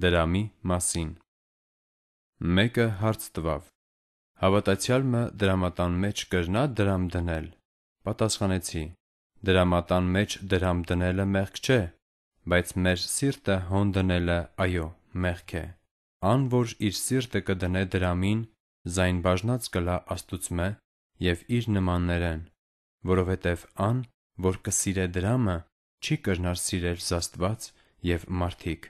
դրամի մասին։ Մեկը հարց տվավ. հավատացյալը դրամատան մեջ կրնա դրամ դնել։ Պատասխանեցի. դրամատան մեջ դրամ դնելը մեղք չէ, բայց մեր սիրտը հոն դնելը այո, մեղք է։ Ան որ իր սիրտը կդնե դրամին, զայն բաժնած կլա աստուծմե եւ իր նմաններեն, որովհետեւ ան, որ կսիրե դրամը, չի կրնար սիրել Աստված եւ մարդիկ։